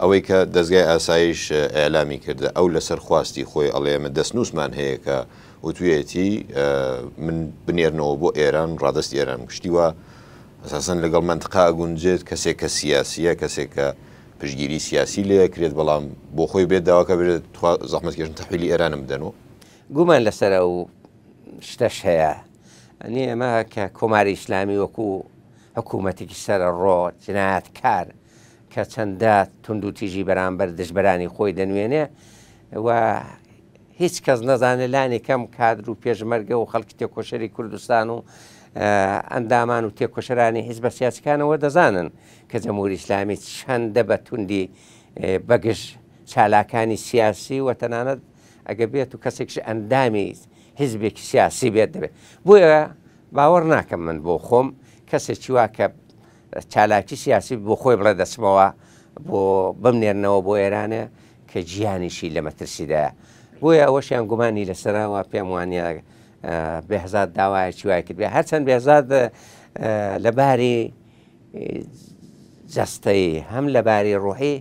ئەوەی کە دەستگای ئاسایش ئەلامی کردە ئەو لەسەر خواستی خۆی ئەڵێمە دەستنووسمان هەیە کە وتویەتی من بنێرنەوە بۆ ئێران ڕادست ئێران گشتیوە ئەساسن لەگەڵ منتقا گونجێت کەسێک کە سیاسیە کەسێک کە پشگیری سیاسی لێ کرێت بەڵام بۆ خۆی بێت داواکە بێت زەحمەتکەژن تەحویلی ئێرانم بدەنەوە گومان لەسەر ئەو شتەش هەیە ئەنی ئەمە کە کۆماری ئیسلامی وەکو حکوومەتێکی سەر ڕۆ جنایەت کار کە چەندە تونند و تیژی بەرامبەر دژبەرانی خۆی دەنوێنێ و هیچ کەس نەزانێت لانێکم کادر و پێشمەرگە و خەڵکی تێکۆشەری کوردستان و ئەندامان و تێکۆشەرانی هیچ بە سیاسەکانەوە دەزانن کە جەمهوری ئسلامی چەندە بە توندی بەگشت چالاکانی سیاسی و تەنانەت ئەگە بێت و کەسێکش ئەندامی حیزبێکی سیاسی بێت دەبێت بۆیە باوەڕ ناکەم من بۆ خۆم کەسێکی واکە چالاکی سیاسی بۆ خۆی بڵێ دەچمەوە بۆ بمنێرنەوە بۆ ئێرانە کە گیانیشی لە مەترسیدایە بۆیە ئەوەشیان گومانی لەسەرەوە پێم وانە بێهزار داوایە چیوای کرد بێ هەرچەند بێزاد لەباری جستەی هەم لەباری ڕۆحی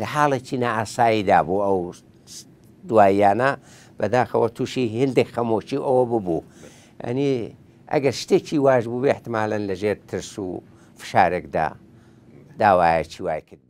لە حاڵێکی نائساییدا بوو ئەو دواییانە بەداخەوە تووشی هندێک خەمۆچی ئەوە ببوو ئەنی ئەگەر شتێکی واش بوو بێ احتمالەن لەژێر ترس و فشارێکدا داوایەکی وای کرد